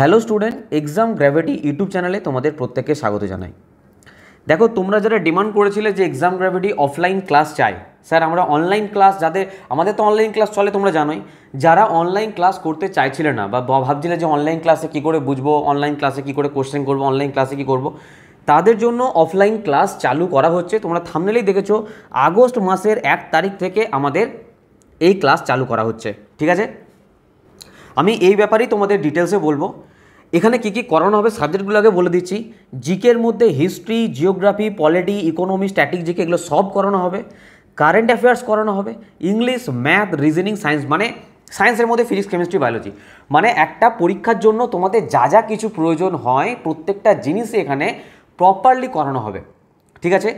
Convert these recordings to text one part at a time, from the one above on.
hello student exam gravity YouTube চ্যানেলে তোমাদের প্রত্যেককে স্বাগত জানাই দেখো তোমরা যারা ডিমান্ড করেছিলে যে এক্সাম গ্র্যাভিটি অফলাইন ক্লাস চাই স্যার আমরা অনলাইন ক্লাস যাদের আমাদের তো অনলাইন ক্লাস চলে তোমরা জানোই যারা অনলাইন ক্লাস করতে চাইছিলে না বা ভাবছিলে যে অনলাইন ক্লাসে কী করে বুঝবো অনলাইন ক্লাসে কী করে কোশ্চেন করবো অনলাইন ক্লাসে কী করবো তাদের জন্য অফলাইন ক্লাস চালু করা হচ্ছে তোমরা থামনেলেই দেখেছো আগস্ট মাসের এক তারিখ থেকে আমাদের এই ক্লাস চালু করা হচ্ছে ঠিক আছে আমি এই ব্যাপারেই তোমাদের ডিটেলসে বলবো এখানে কি কি করানো হবে সাবজেক্টগুলোকে বলে দিচ্ছি জিকের মধ্যে history geography polity economy static GK এগুলো সব করানো হবে কারেন্ট অ্যাফেয়ার্স করানো হবে ইংলিশ ম্যাথ রিজনিং সায়েন্স মানে সায়েন্সের মধ্যে ফিজিক্স কেমিস্ট্রি বায়োলজি মানে একটা পরীক্ষার জন্য তোমাদের যা যা কিছু প্রয়োজন হয় প্রত্যেকটা জিনিসই এখানে প্রপারলি করানো হবে ঠিক আছে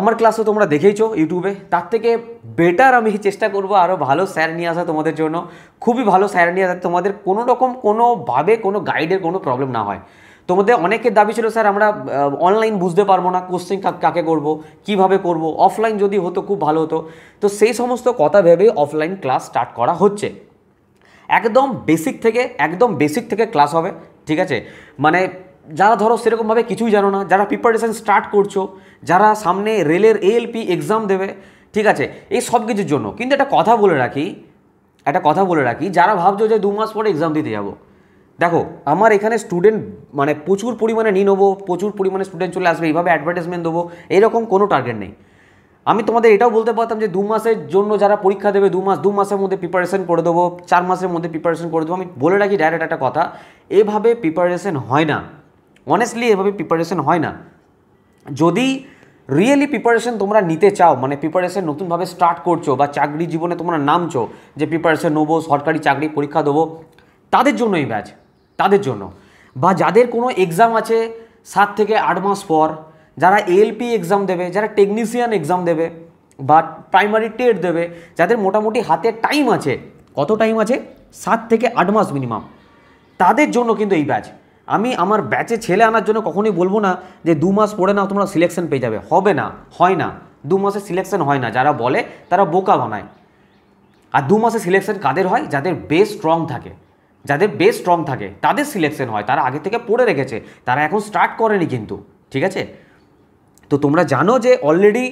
আমার ক্লাসও তোমরা দেখেইছো ইউটিউবে তার থেকে বেটার আমি চেষ্টা করব আরও ভালো স্যার নিয়ে আসা তোমাদের জন্য খুবই ভালো স্যার নিয়ে আসা তোমাদের কোনো রকম কোনোভাবে কোনো গাইডের কোনো প্রবলেম না হয় তোমাদের অনেকের দাবি ছিল স্যার আমরা অনলাইন বুঝতে পারবো না কোশ্চেন কাকে করব কিভাবে করব অফলাইন যদি হতো খুব ভালো হতো তো সেই সমস্ত কথা ভেবেই অফলাইন ক্লাস স্টার্ট করা হচ্ছে একদম বেসিক থেকে একদম বেসিক থেকে ক্লাস হবে ঠিক আছে মানে যারা ধরো সেরকমভাবে কিছুই জানো না যারা প্রিপারেশান স্টার্ট করছো যারা সামনে রেলের এএলপি এক্সাম দেবে ঠিক আছে এই সব কিছুর জন্য কিন্তু একটা কথা বলে রাখি একটা কথা বলে রাখি যারা ভাবছো যে দু মাস পরে এক্সাম দিতে যাবো দেখো আমার এখানে স্টুডেন্ট মানে প্রচুর পরিমাণে নিয়ে নেবো প্রচুর পরিমাণে স্টুডেন্ট চলে আসবে এইভাবে অ্যাডভার্টাইজমেন্ট দেবো এরকম কোনো টার্গেট নেই আমি তোমাদের এটাও বলতে পারতাম যে দু মাসের জন্য যারা পরীক্ষা দেবে দু মাস দু মাসের মধ্যে প্রিপারেশন করে দেবো চার মাসের মধ্যে প্রিপারেশন করে দেবো আমি বলে রাখি ডাইরেক্ট একটা কথা এভাবে প্রিপারেশন হয় না অনেস্টলি এভাবে প্রিপারেশন হয় না যদি রিয়েলি প্রিপারেশন তোমরা নিতে চাও মানে প্রিপারেশন নতুনভাবে স্টার্ট করছো বা চাকরি জীবনে তোমরা নামছো যে প্রিপারেশন নেবো সরকারি চাকরি পরীক্ষা দেবো তাদের জন্য এই ব্যাচ তাদের জন্য বা যাদের কোনো এক্সাম আছে সাত থেকে আট মাস পর যারা এলপি এক্সাম দেবে যারা টেকনিশিয়ান এক্সাম দেবে বা প্রাইমারি টেট দেবে যাদের মোটামুটি হাতে টাইম আছে কত টাইম আছে সাত থেকে আট মাস মিনিমাম তাদের জন্য কিন্তু এই ব্যাচ আমি আমার ব্যাচে ছেলে আনার জন্য কখনোই বলবো না যে দু মাস পড়ে নাও তোমরা সিলেকশন পেয়ে যাবে হবে না হয় না দু মাসে সিলেকশন হয় না যারা বলে তারা বোকা বানায় আর দু মাসে সিলেকশন কাদের হয় যাদের বেশ স্ট্রং থাকে যাদের বেশ স্ট্রং থাকে তাদের সিলেকশন হয় তারা আগে থেকে পড়ে রেখেছে তারা এখন স্টার্ট করেনি কিন্তু ঠিক আছে তো তোমরা জানো যে অলরেডি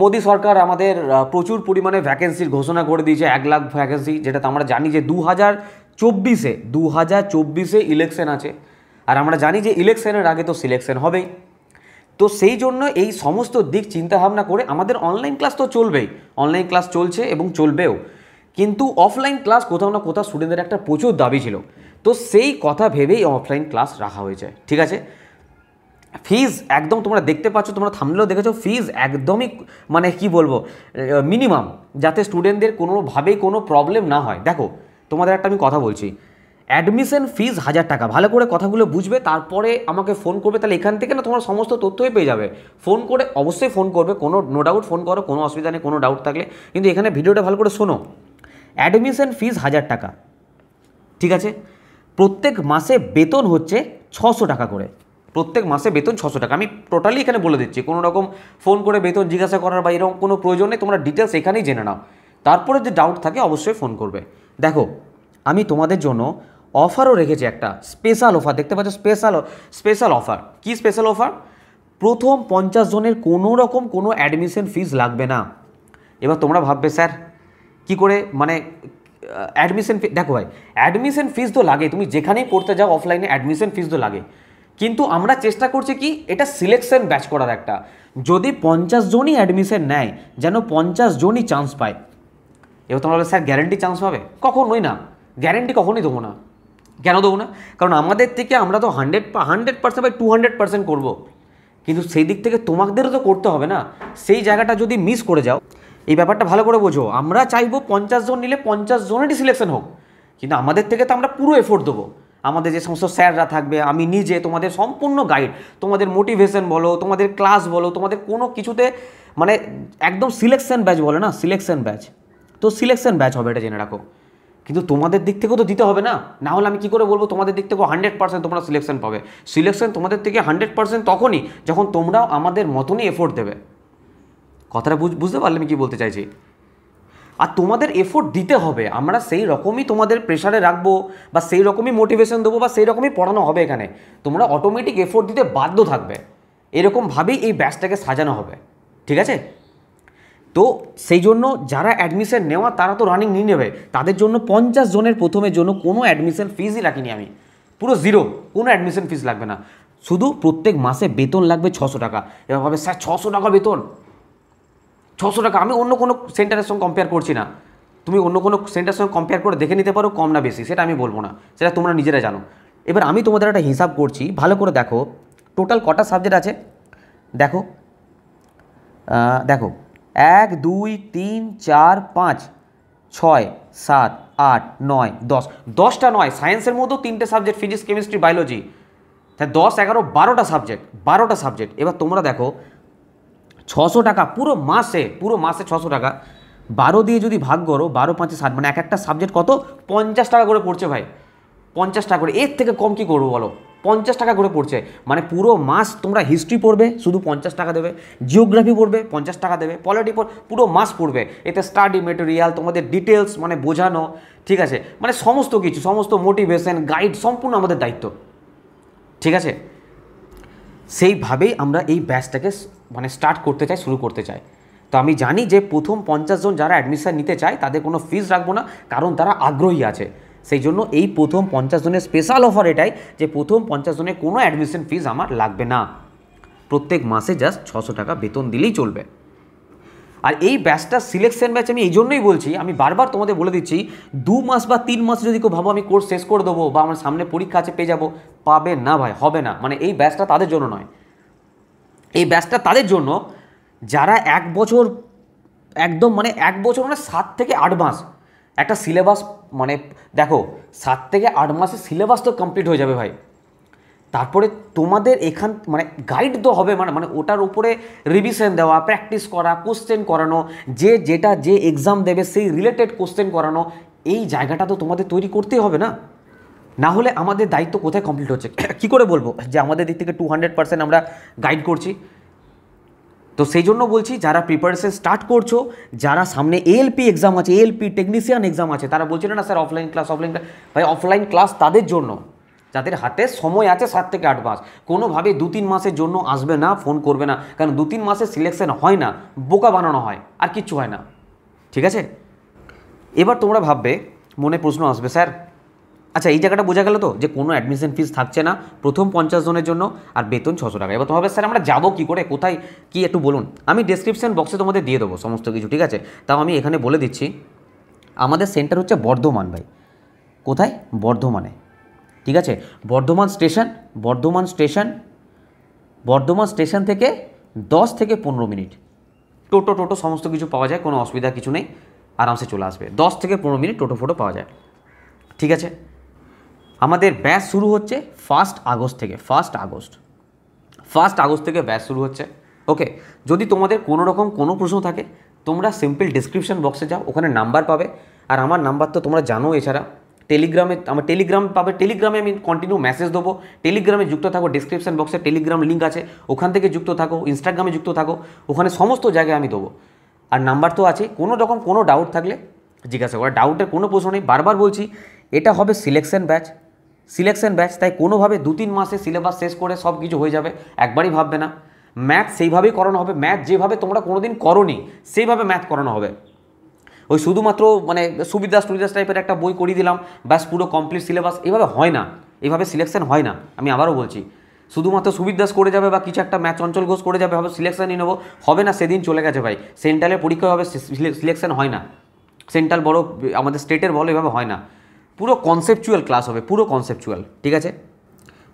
মোদি সরকার আমাদের প্রচুর পরিমাণে ভ্যাকেন্সির ঘোষণা করে দিয়েছে এক লাখ ভ্যাকেন্সি যেটা আমরা জানি যে দু হাজার চব্বিশে দু হাজার চব্বিশে ইলেকশন আছে আর আমরা জানি যে ইলেকশনের আগে তো সিলেকশন হবেই তো সেই জন্য এই সমস্ত দিক চিন্তাভাবনা করে আমাদের অনলাইন ক্লাস তো চলবেই অনলাইন ক্লাস চলছে এবং চলবেও কিন্তু অফলাইন ক্লাস কোথাও না কোথাও স্টুডেন্টদের একটা প্রচুর দাবি ছিল তো সেই কথা ভেবেই অফলাইন ক্লাস রাখা হয়েছে ঠিক আছে ফিজ একদম তোমরা দেখতে পাচ্ছ তোমরা থামলেও দেখেছো ফিজ একদমই মানে কি বলবো মিনিমাম যাতে স্টুডেন্টদের কোনোভাবেই কোনো প্রবলেম না হয় দেখো তোমাদের একটা আমি কথা বলছি অ্যাডমিশন ফিজ হাজার টাকা ভালো করে কথাগুলো বুঝবে তারপরে আমাকে ফোন করবে তাহলে এখান থেকে না তোমার সমস্ত তথ্যই পেয়ে যাবে ফোন করে অবশ্যই ফোন করবে কোনো নো ডাউট ফোন করো কোনো অসুবিধা নেই কোনো ডাউট থাকলে কিন্তু এখানে ভিডিওটা ভালো করে শোনো অ্যাডমিশন ফিজ হাজার টাকা ঠিক আছে প্রত্যেক মাসে বেতন হচ্ছে ছশো টাকা করে প্রত্যেক মাসে বেতন ছশো টাকা আমি টোটালি এখানে বলে দিচ্ছি কোনো রকম ফোন করে বেতন জিজ্ঞাসা করার বা এরকম কোনো প্রয়োজন নেই তোমরা ডিটেলস এখানেই জেনে নাও তারপরে যে ডাউট থাকে অবশ্যই ফোন করবে দেখো আমি তোমাদের জন্য অফারও রেখেছি একটা স্পেশাল অফার দেখতে পাচ্ছ স্পেশাল স্পেশাল অফার কি স্পেশাল অফার প্রথম পঞ্চাশ জনের কোনো রকম কোনো অ্যাডমিশন ফিস লাগবে না এবার তোমরা ভাববে স্যার কি করে মানে অ্যাডমিশন ফি দেখো ভাই অ্যাডমিশন ফিস তো লাগে তুমি যেখানেই পড়তে যাও অফলাইনে অ্যাডমিশন ফিস তো লাগে কিন্তু আমরা চেষ্টা করছি কি এটা সিলেকশন ব্যাচ করার একটা যদি পঞ্চাশ জনই অ্যাডমিশন নেয় যেন পঞ্চাশ জনই চান্স পায় এবার তোমরা বলে স্যার গ্যারেন্টি চান্স পাবে কখনোই না গ্যারেন্টি কখনই দেবো না কেন দেবো না কারণ আমাদের থেকে আমরা তো hundred hundred percent by two hundred percent করবো কিন্তু সেই দিক থেকে তোমাদেরও তো করতে হবে না সেই জায়গাটা যদি মিস করে যাও এই ব্যাপারটা ভালো করে বোঝো আমরা চাইবো পঞ্চাশ জন নিলে পঞ্চাশ জনেরই সিলেকশন হোক কিন্তু আমাদের থেকে তো আমরা পুরো এফোর্ট দেবো আমাদের যে সমস্ত স্যাররা থাকবে আমি নিজে তোমাদের সম্পূর্ণ গাইড তোমাদের মোটিভেশন বলো তোমাদের ক্লাস বলো তোমাদের কোনো কিছুতে মানে একদম সিলেকশন ব্যাচ বলে না সিলেকশন ব্যাচ তো সিলেকশন ব্যাচ হবে এটা জেনে রাখো কিন্তু তোমাদের দিক থেকেও তো দিতে হবে না না হলে আমি কি করে বলবো তোমাদের দিক থেকেও হান্ড্রেড পার্সেন্ট তোমরা সিলেকশন পাবে সিলেকশন তোমাদের থেকে হান্ড্রেড পার্সেন্ট তখনই যখন তোমরাও আমাদের মতনই এফোর্ট দেবে কথাটা বুঝতে পারলে আমি কী বলতে চাইছি আর তোমাদের এফোর্ট দিতে হবে আমরা সেই রকমই তোমাদের প্রেশারে রাখবো বা সেই রকমই মোটিভেশন দেবো বা সেই রকমই পড়ানো হবে এখানে তোমরা অটোমেটিক এফোর্ট দিতে বাধ্য থাকবে এরকমভাবেই এই ব্যাচটাকে সাজানো হবে ঠিক আছে তো সেই জন্য যারা অ্যাডমিশন নেওয়া তারা তো রানিং নিয়ে নেবে তাদের জন্য পঞ্চাশ জনের প্রথমের জন্য কোনো অ্যাডমিশন ফিজই রাখিনি আমি পুরো জিরো কোনো অ্যাডমিশন ফিজ লাগবে না শুধু প্রত্যেক মাসে বেতন লাগবে ছশো টাকা এবার ভাবে স্যার ছশো টাকা বেতন ছশো টাকা আমি অন্য কোনো সেন্টারের সঙ্গে কম্পেয়ার করছি না তুমি অন্য কোনো সেন্টারের সঙ্গে কম্পেয়ার করে দেখে নিতে পারো কম না বেশি সেটা আমি বলবো না সেটা তোমরা নিজেরা জানো এবার আমি তোমাদের একটা হিসাব করছি ভালো করে দেখো টোটাল কটা সাবজেক্ট আছে দেখো দেখো এক দুই তিন চার পাঁচ ছয় সাত আট নয় দশ দশটা নয় সায়েন্সের মধ্যেও তিনটে সাবজেক্ট ফিজিক্স কেমিস্ট্রি বায়োলজি হ্যাঁ দশ এগারো বারোটা সাবজেক্ট বারোটা সাবজেক্ট এবার তোমরা দেখো ছশো টাকা পুরো মাসে পুরো মাসে ছশো টাকা বারো দিয়ে যদি ভাগ করো বারো পাঁচে ষাট মানে এক একটা সাবজেক্ট কত পঞ্চাশ টাকা করে পড়ছে ভাই পঞ্চাশ টাকা করে এর থেকে কম কি করবো বলো পঞ্চাশ টাকা করে পড়ছে মানে পুরো মাস তোমরা হিস্ট্রি পড়বে শুধু পঞ্চাশ টাকা দেবে জিওগ্রাফি পড়বে পঞ্চাশ টাকা দেবে পলিটি পুরো মাস পড়বে এতে স্টাডি মেটেরিয়াল তোমাদের ডিটেলস মানে বোঝানো ঠিক আছে মানে সমস্ত কিছু সমস্ত মোটিভেশন গাইড সম্পূর্ণ আমাদের দায়িত্ব ঠিক আছে সেইভাবেই আমরা এই ব্যাচটাকে মানে স্টার্ট করতে চাই শুরু করতে চাই তো আমি জানি যে প্রথম পঞ্চাশ জন যারা অ্যাডমিশান নিতে চায় তাদের কোনো ফিস রাখবো না কারণ তারা আগ্রহী আছে সেই জন্য এই প্রথম পঞ্চাশ জনের স্পেশাল অফার এটাই যে প্রথম পঞ্চাশ জনের কোনো অ্যাডমিশন ফিজ আমার লাগবে না প্রত্যেক মাসে জাস্ট ছশো টাকা বেতন দিলেই চলবে আর এই ব্যাচটা সিলেকশন ব্যাচ আমি এই জন্যই বলছি আমি বারবার তোমাদের বলে দিচ্ছি দু মাস বা তিন মাস যদি কেউ ভাবো আমি কোর্স শেষ করে দেবো বা আমার সামনে পরীক্ষা আছে পেয়ে যাবো পাবে না ভাই হবে না মানে এই ব্যাচটা তাদের জন্য নয় এই ব্যাচটা তাদের জন্য যারা এক বছর একদম মানে এক বছর মানে সাত থেকে আট মাস একটা সিলেবাস মানে দেখো সাত থেকে আট মাসে সিলেবাস তো কমপ্লিট হয়ে যাবে ভাই তারপরে তোমাদের এখান মানে গাইড তো হবে মানে মানে ওটার উপরে রিভিশন দেওয়া প্র্যাকটিস করা কোশ্চেন করানো যে যেটা যে এক্সাম দেবে সেই রিলেটেড কোশ্চেন করানো এই জায়গাটা তো তোমাদের তৈরি করতেই হবে না না হলে আমাদের দায়িত্ব কোথায় কমপ্লিট হচ্ছে কী করে বলবো যে আমাদের দিক থেকে টু হান্ড্রেড পার্সেন্ট আমরা গাইড করছি তো সেই জন্য বলছি যারা প্রিপারেশন স্টার্ট করছো যারা সামনে এএলপি এক্সাম আছে এএলপি টেকনিশিয়ান এক্সাম আছে তারা বলছে না sir offline class offline class ভাই অফলাইন ক্লাস তাদের জন্য যাদের হাতে সময় আছে সাত থেকে আট মাস কোনোভাবে দু তিন মাসের জন্য আসবে না ফোন করবে না কারণ দু তিন মাসে সিলেকশন হয় না বোকা বানানো হয় আর কিচ্ছু হয় না ঠিক আছে এবার তোমরা ভাববে মনে প্রশ্ন আসবে স্যার আচ্ছা এই জায়গাটা বোঝা গেল তো যে কোনো অ্যাডমিশন ফিস থাকছে না প্রথম পঞ্চাশ জনের জন্য আর বেতন ছশো টাকা এবার তোমাদের স্যার আমরা যাবো কী করে কোথায় কি একটু বলুন আমি ডিসক্রিপশান বক্সে তোমাদের দিয়ে দেবো সমস্ত কিছু ঠিক আছে তাও আমি এখানে বলে দিচ্ছি আমাদের সেন্টার হচ্ছে বর্ধমান ভাই কোথায় বর্ধমানে ঠিক আছে Bardhaman station Bardhaman station Bardhaman station থেকে দশ থেকে পনেরো মিনিট টোটো টোটো সমস্ত কিছু পাওয়া যায় কোনো অসুবিধা কিছু নেই আরামসে চলে আসবে দশ থেকে পনেরো মিনিট টোটো ফোটো পাওয়া যায় ঠিক আছে আমাদের ব্যাচ শুরু হচ্ছে ফার্স্ট আগস্ট থেকে ফার্স্ট আগস্ট ফার্স্ট আগস্ট থেকে ব্যাচ শুরু হচ্ছে ওকে যদি তোমাদের কোনো রকম কোনো প্রশ্ন থাকে তোমরা সিম্পল ডিসক্রিপশন বক্সে যাও ওখানে নাম্বার পাবে আর আমার নাম্বার তো তোমরা জানো এছাড়া টেলিগ্রামে আমার টেলিগ্রাম পাবে টেলিগ্রামে আমি কন্টিনিউ মেসেজ দেবো টেলিগ্রামে যুক্ত থাকো ডিসক্রিপশন বক্সে টেলিগ্রাম লিঙ্ক আছে ওখান থেকে যুক্ত থাকো ইনস্টাগ্রামে যুক্ত থাকো ওখানে সমস্ত জায়গায় আমি দেবো আর নাম্বার তো আছে কোনো রকম কোনো ডাউট থাকলে জিজ্ঞাসা করা ডাউটের কোনো প্রশ্ন নেই বারবার বলছি এটা হবে সিলেকশন ব্যাচ সিলেকশন ব্যাচ তাই কোনোভাবে দু তিন মাসে সিলেবাস শেষ করে সব কিছু হয়ে যাবে একবারই ভাববে না ম্যাথ সেইভাবেই করানো হবে ম্যাথ যেভাবে তোমরা কোনো করো নি সেইভাবে ম্যাথ করানো হবে ওই শুধুমাত্র মানে সুবিধা সুবিধা টাইপের একটা বই করিয়ে দিলাম ব্যাস পুরো কমপ্লিট সিলেবাস এভাবে হয় না এভাবে সিলেকশন হয় না আমি আবারও বলছি শুধুমাত্র সুবীর দাস করে যাবে বা কিছু একটা ম্যাচ অঞ্চল ঘোষ করে যাবে হবে সিলেকশানই নেবো হবে না সেদিন চলে গেছে ভাই সেন্ট্রালের পরীক্ষা হবে সিলেকশন হয় না সেন্ট্রাল বড় আমাদের স্টেটের বলো এভাবে হয় না পুরো কনসেপচুয়াল ক্লাস হবে পুরো কনসেপচুয়াল ঠিক আছে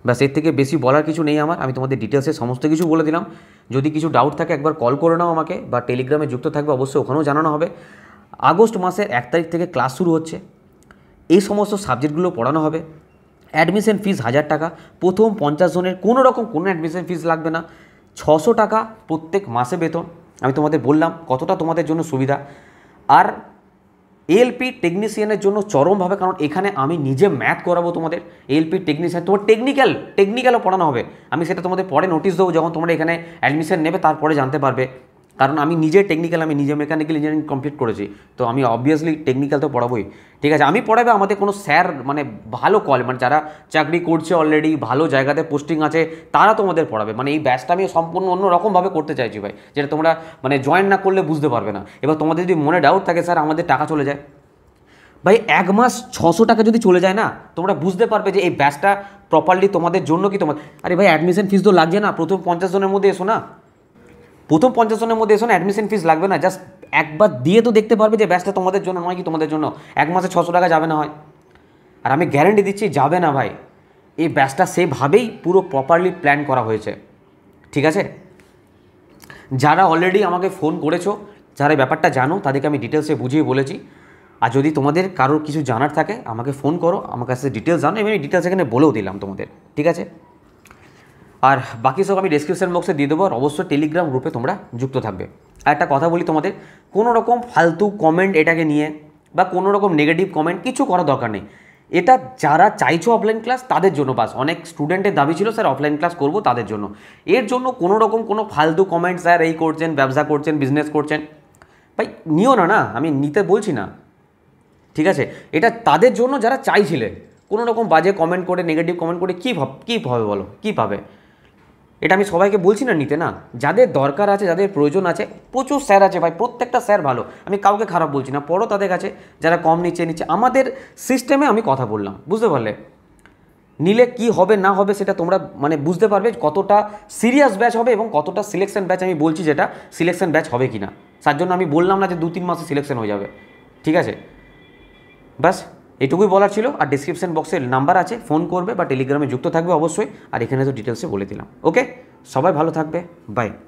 ব্যাস এর থেকে বেশি বলার কিছু নেই আমার আমি তোমাদের ডিটেলসে সমস্ত কিছু বলে দিলাম যদি কিছু ডাউট থাকে একবার কল করে নাও আমাকে বা টেলিগ্রামে যুক্ত থাকবে অবশ্যই ওখানেও জানানো হবে আগস্ট মাসের এক তারিখ থেকে ক্লাস শুরু হচ্ছে এই সমস্ত সাবজেক্টগুলো পড়ানো হবে অ্যাডমিশন ফিস হাজার টাকা প্রথম পঞ্চাশ জনের কোনো রকম কোনো অ্যাডমিশন ফিস লাগবে না ছশো টাকা প্রত্যেক মাসে বেতন আমি তোমাদের বললাম কতটা তোমাদের জন্য সুবিধা আর এলপি টেকনিশিয়ানের জন্য চরমভাবে কারণ এখানে আমি নিজে ম্যাথ করাবো তোমাদের এলপি টেকনিশিয়ান তোমার টেকনিক্যাল টেকনিক্যালও পড়ানো হবে আমি সেটা তোমাদের পরে নোটিশ দেবো যখন তোমরা এখানে অ্যাডমিশন নেবে তারপরে জানতে পারবে কারণ আমি নিজে টেকনিক্যাল আমি নিজে মেকানিক্যাল ইঞ্জিনিয়ারিং কমপ্লিট করেছি তো আমি অবভিয়াসলি টেকনিক্যাল তো পড়াবোই ঠিক আছে আমি পড়াবে আমাদের কোনো স্যার মানে ভালো কল মানে যারা চাকরি করছে অলরেডি ভালো জায়গাতে পোস্টিং আছে তারা তোমাদের পড়াবে মানে এই ব্যাচটা আমি সম্পূর্ণ অন্য রকমভাবে করতে চাইছি ভাই যেটা তোমরা মানে জয়েন না করলে বুঝতে পারবে না এবার তোমাদের যদি মনে ডাউট থাকে স্যার আমাদের টাকা চলে যায় ভাই এক মাস ছশো টাকা যদি চলে যায় না তোমরা বুঝতে পারবে যে এই ব্যাচটা প্রপারলি তোমাদের জন্য কি তোমার আরে ভাই অ্যাডমিশন ফিস তো লাগছে না প্রথম পঞ্চাশ জনের মধ্যে এসো না প্রথম পঞ্চাশ জনের মধ্যে এসো না অ্যাডমিশন ফিস লাগবে না জাস্ট একবার দিয়ে তো দেখতে পারবে যে ব্যাসটা তোমাদের জন্য নয় কি তোমাদের জন্য এক মাসে ছশো টাকা যাবে না হয় আর আমি গ্যারেন্টি দিচ্ছি যাবে না ভাই এই ব্যাচটা সেভাবেই পুরো প্রপারলি প্ল্যান করা হয়েছে ঠিক আছে যারা অলরেডি আমাকে ফোন করেছো যারা ব্যাপারটা জানো তাদেরকে আমি ডিটেলসে বুঝিয়ে বলেছি আর যদি তোমাদের কারোর কিছু জানার থাকে আমাকে ফোন করো আমার কাছে ডিটেলস জানো এবং ডিটেলস এখানে বলেও দিলাম তোমাদের ঠিক আছে আর বাকি সব আমি ডিসক্রিপশান বক্সে দিয়ে দেবো আর অবশ্যই টেলিগ্রাম গ্রুপে তোমরা যুক্ত থাকবে আর একটা কথা বলি তোমাদের কোনো রকম ফালতু কমেন্ট এটাকে নিয়ে বা কোনো রকম নেগেটিভ কমেন্ট কিছু করা দরকার নেই এটা যারা চাইছো অফলাইন ক্লাস তাদের জন্য বাস অনেক স্টুডেন্টের দাবি ছিল স্যার অফলাইন ক্লাস করব তাদের জন্য এর জন্য কোনো রকম কোনো ফালতু কমেন্ট স্যার এই করছেন ব্যবসা করছেন বিজনেস করছেন ভাই নিও না না আমি নিতে বলছি না ঠিক আছে এটা তাদের জন্য যারা চাইছিলে কোনো রকম বাজে কমেন্ট করে নেগেটিভ কমেন্ট করে কী ভাব কী পাবে বলো কী পাবে এটা আমি সবাইকে বলছি না নিতে না যাদের দরকার আছে যাদের প্রয়োজন আছে প্রচুর স্যার আছে ভাই প্রত্যেকটা স্যার ভালো আমি কাউকে খারাপ বলছি না পড়ো তাদের কাছে যারা কম নিচে নিচ্ছে আমাদের সিস্টেমে আমি কথা বললাম বুঝতে পারলে নিলে কি হবে না হবে সেটা তোমরা মানে বুঝতে পারবে কতটা সিরিয়াস ব্যাচ হবে এবং কতটা সিলেকশন ব্যাচ আমি বলছি যেটা সিলেকশন ব্যাচ হবে কি না তার জন্য আমি বললাম না যে দু তিন মাসে সিলেকশন হয়ে যাবে ঠিক আছে ব্যাস এইটুকুই বলার ছিল আর ডিসক্রিপশন বক্সের নাম্বার আছে ফোন করবে বা টেলিগ্রামে যুক্ত থাকবে অবশ্যই আর এখানে তো ডিটেলসে বলে দিলাম ওকে সবাই ভালো থাকবে বাই